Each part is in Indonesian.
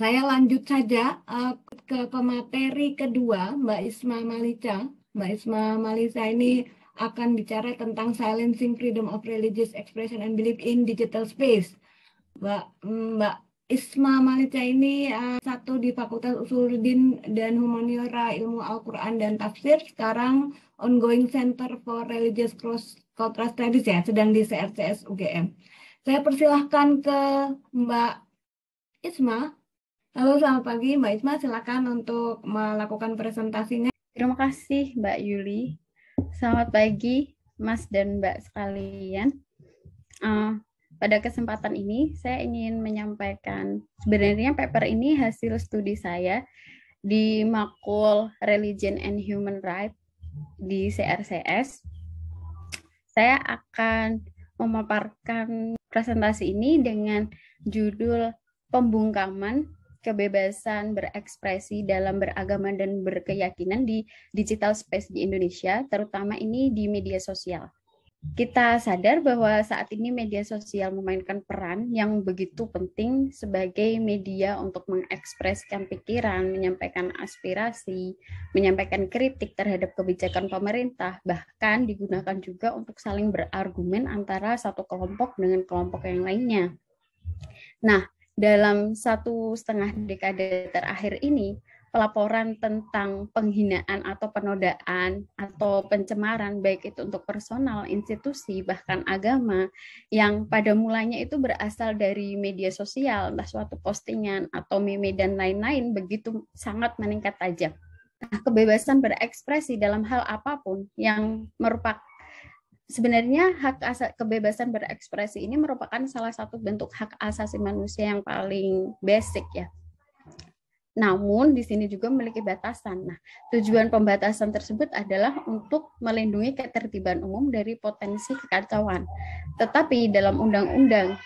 Saya lanjut saja eh, ke pemateri kedua, Mbak Isma Malica. Mbak Isma Malica ini akan bicara tentang silencing freedom of religious expression and belief in digital space. Mbak, Mbak Isma Malica ini eh, satu di Fakultas Usuluddin dan Humaniora Ilmu Al-Quran dan Tafsir, sekarang Ongoing Center for Religious Cross kontras kredit ya, sedang di CRCS UGM. Saya persilahkan ke Mbak Isma. Halo, selamat pagi Mbak Isma. Silakan untuk melakukan presentasinya. Terima kasih Mbak Yuli. Selamat pagi Mas dan Mbak sekalian. Uh, pada kesempatan ini saya ingin menyampaikan sebenarnya paper ini hasil studi saya di makul Religion and Human Rights di CRCS saya akan memaparkan presentasi ini dengan judul Pembungkaman Kebebasan Berekspresi dalam Beragama dan Berkeyakinan di Digital Space di Indonesia, terutama ini di media sosial kita sadar bahwa saat ini media sosial memainkan peran yang begitu penting sebagai media untuk mengekspresikan pikiran, menyampaikan aspirasi, menyampaikan kritik terhadap kebijakan pemerintah, bahkan digunakan juga untuk saling berargumen antara satu kelompok dengan kelompok yang lainnya. Nah, dalam satu setengah dekade terakhir ini, pelaporan tentang penghinaan atau penodaan atau pencemaran baik itu untuk personal, institusi, bahkan agama yang pada mulanya itu berasal dari media sosial, entah suatu postingan atau meme dan lain-lain begitu sangat meningkat tajam. Nah, kebebasan berekspresi dalam hal apapun yang merupakan sebenarnya hak asasi kebebasan berekspresi ini merupakan salah satu bentuk hak asasi manusia yang paling basic ya namun di sini juga memiliki batasan. Nah, tujuan pembatasan tersebut adalah untuk melindungi ketertiban umum dari potensi kekacauan. Tetapi dalam undang-undang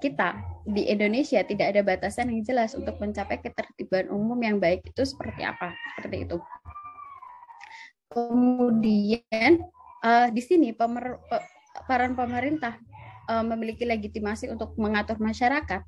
kita di Indonesia tidak ada batasan yang jelas untuk mencapai ketertiban umum yang baik itu seperti apa? Seperti itu. Kemudian uh, di sini pemer, peran pemerintah uh, memiliki legitimasi untuk mengatur masyarakat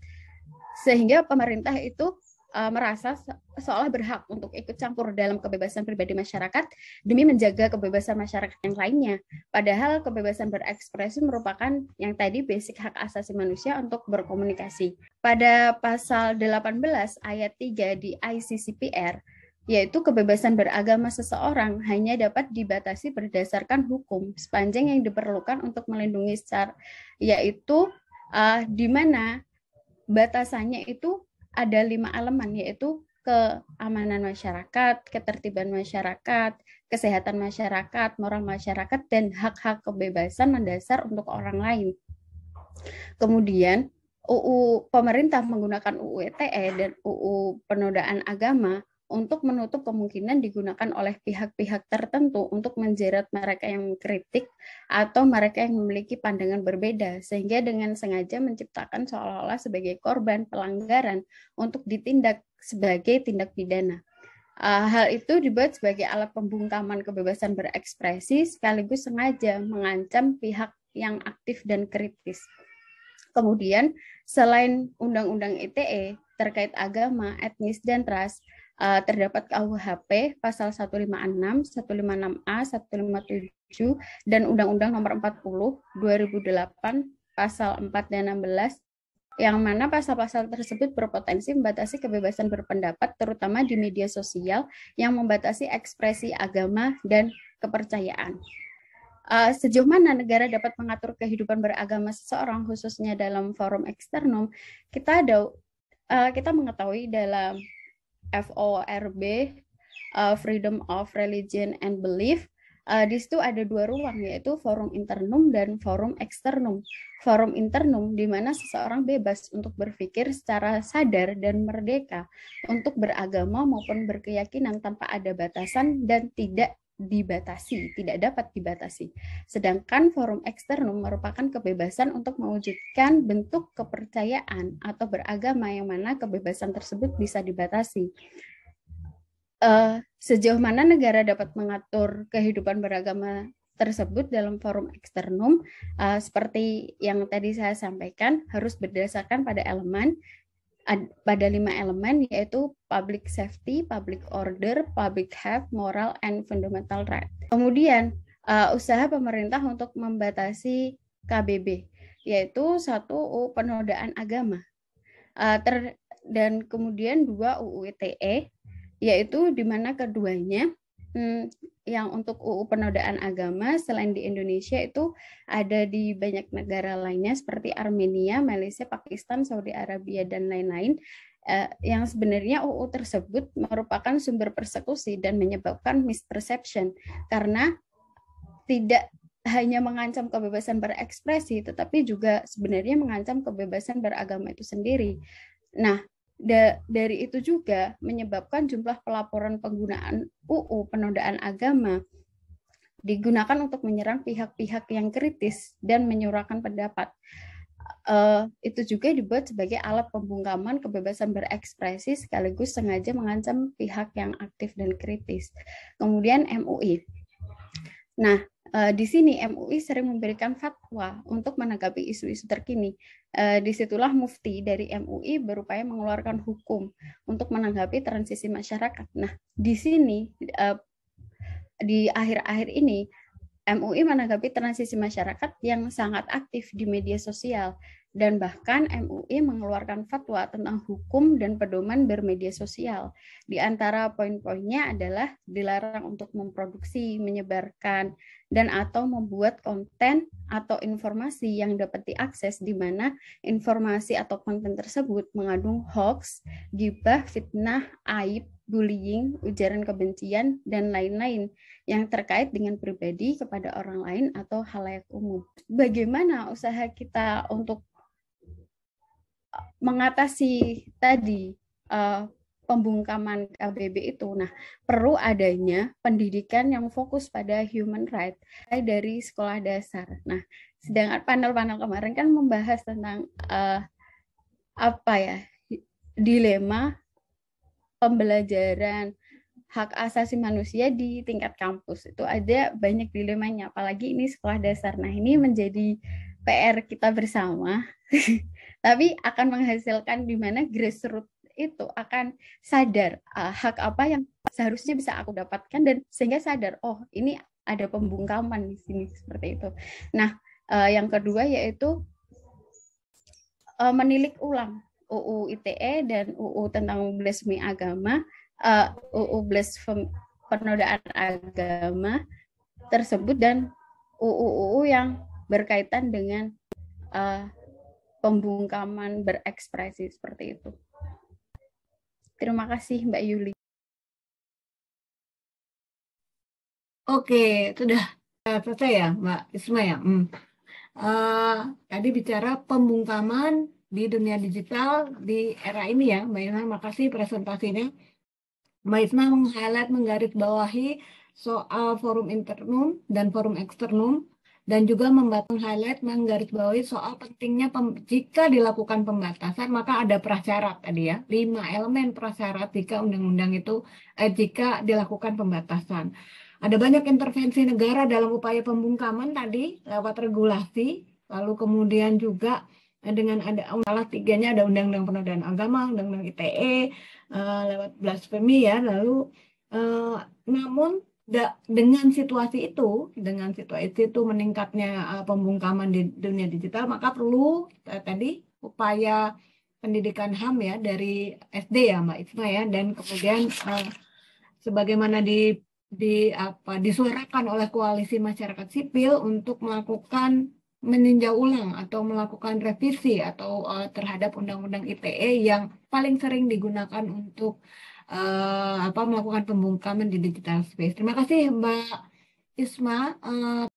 sehingga pemerintah itu uh, merasa se seolah berhak untuk ikut campur dalam kebebasan pribadi masyarakat demi menjaga kebebasan masyarakat yang lainnya. Padahal kebebasan berekspresi merupakan yang tadi basic hak asasi manusia untuk berkomunikasi. Pada pasal 18 ayat 3 di ICCPR yaitu kebebasan beragama seseorang hanya dapat dibatasi berdasarkan hukum sepanjang yang diperlukan untuk melindungi secara yaitu uh, di mana batasannya itu ada lima elemen yaitu keamanan masyarakat, ketertiban masyarakat, kesehatan masyarakat, moral masyarakat, dan hak-hak kebebasan mendasar untuk orang lain. Kemudian UU pemerintah menggunakan UU ETE dan UU penodaan agama untuk menutup kemungkinan digunakan oleh pihak-pihak tertentu untuk menjerat mereka yang kritik atau mereka yang memiliki pandangan berbeda, sehingga dengan sengaja menciptakan seolah-olah sebagai korban pelanggaran untuk ditindak sebagai tindak pidana. Uh, hal itu dibuat sebagai alat pembungkaman kebebasan berekspresi sekaligus sengaja mengancam pihak yang aktif dan kritis. Kemudian, selain Undang-Undang ITE e terkait agama, etnis, dan ras, uh, terdapat KUHP pasal 156, 156A, 157 dan Undang-Undang Nomor 40 2008 pasal 4 dan 16 yang mana pasal-pasal tersebut berpotensi membatasi kebebasan berpendapat terutama di media sosial yang membatasi ekspresi agama dan kepercayaan. Uh, sejauh mana negara dapat mengatur kehidupan beragama seseorang khususnya dalam forum eksternum, kita ada uh, kita mengetahui dalam FORB uh, Freedom of Religion and Belief. Uh, di situ ada dua ruang yaitu forum internum dan forum eksternum. Forum internum di mana seseorang bebas untuk berpikir secara sadar dan merdeka untuk beragama maupun berkeyakinan tanpa ada batasan dan tidak dibatasi, tidak dapat dibatasi. Sedangkan forum eksternum merupakan kebebasan untuk mewujudkan bentuk kepercayaan atau beragama yang mana kebebasan tersebut bisa dibatasi. Uh, sejauh mana negara dapat mengatur kehidupan beragama tersebut dalam forum eksternum uh, seperti yang tadi saya sampaikan harus berdasarkan pada elemen pada lima elemen yaitu public safety, public order, public health, moral, and fundamental right. Kemudian uh, usaha pemerintah untuk membatasi KBB yaitu satu UU penodaan agama uh, ter, dan kemudian dua UU ITE yaitu di mana keduanya hmm, yang untuk UU penodaan agama selain di Indonesia itu ada di banyak negara lainnya seperti Armenia, Malaysia, Pakistan, Saudi Arabia dan lain-lain eh, yang sebenarnya UU tersebut merupakan sumber persekusi dan menyebabkan misperception karena tidak hanya mengancam kebebasan berekspresi tetapi juga sebenarnya mengancam kebebasan beragama itu sendiri. Nah, da dari itu juga menyebabkan jumlah pelaporan penggunaan UU penodaan agama digunakan untuk menyerang pihak-pihak yang kritis dan menyuarakan pendapat. Uh, itu juga dibuat sebagai alat pembungkaman kebebasan berekspresi sekaligus sengaja mengancam pihak yang aktif dan kritis. Kemudian MUI Nah, eh, di sini MUI sering memberikan fatwa untuk menanggapi isu-isu terkini. Eh, disitulah mufti dari MUI berupaya mengeluarkan hukum untuk menanggapi transisi masyarakat. Nah, di sini eh, di akhir-akhir ini MUI menanggapi transisi masyarakat yang sangat aktif di media sosial dan bahkan MUI mengeluarkan fatwa tentang hukum dan pedoman bermedia sosial. Di antara poin-poinnya adalah dilarang untuk memproduksi, menyebarkan, dan atau membuat konten atau informasi yang dapat diakses di mana informasi atau konten tersebut mengandung hoax, gibah, fitnah, aib, bullying, ujaran kebencian, dan lain-lain yang terkait dengan pribadi kepada orang lain atau halayak umum. Bagaimana usaha kita untuk mengatasi tadi uh, pembungkaman LBB itu. Nah, perlu adanya pendidikan yang fokus pada human right dari sekolah dasar. Nah, sedangkan panel-panel kemarin kan membahas tentang uh, apa ya dilema pembelajaran hak asasi manusia di tingkat kampus itu ada banyak dilemanya apalagi ini sekolah dasar nah ini menjadi PR kita bersama tapi akan menghasilkan di mana grassroots itu akan sadar uh, hak apa yang seharusnya bisa aku dapatkan dan sehingga sadar oh ini ada pembungkaman di sini seperti itu. Nah, uh, yang kedua yaitu uh, menilik ulang UU ITE dan UU tentang blasfemi agama, uh, UU blasfemi penodaan agama tersebut dan UU-UU yang berkaitan dengan uh, pembungkaman berekspresi seperti itu. Terima kasih Mbak Yuli. Oke, sudah eh, selesai ya Mbak Isma ya. Hmm. Uh, tadi bicara pembungkaman di dunia digital di era ini ya Mbak Isma. Makasih presentasinya. Mbak Isma meng-highlight menggarisbawahi soal forum internum dan forum eksternum dan juga meng-highlight menggarisbawahi soal pentingnya pem, jika dilakukan pembatasan maka ada prasyarat tadi ya lima elemen prasyarat jika undang-undang itu eh, jika dilakukan pembatasan ada banyak intervensi negara dalam upaya pembungkaman tadi lewat regulasi lalu kemudian juga eh, dengan ada salah tiganya ada undang-undang penodaan agama undang-undang ITE uh, eh, lewat blasfemi ya lalu uh, namun dengan situasi itu, dengan situasi itu meningkatnya uh, pembungkaman di dunia digital, maka perlu uh, tadi upaya pendidikan HAM ya dari SD ya Mbak Isma ya dan kemudian uh, sebagaimana di di apa disuarakan oleh koalisi masyarakat sipil untuk melakukan meninjau ulang atau melakukan revisi atau uh, terhadap undang-undang ITE yang paling sering digunakan untuk uh, apa melakukan pembungkaman di digital space. Terima kasih Mbak Isma. Uh,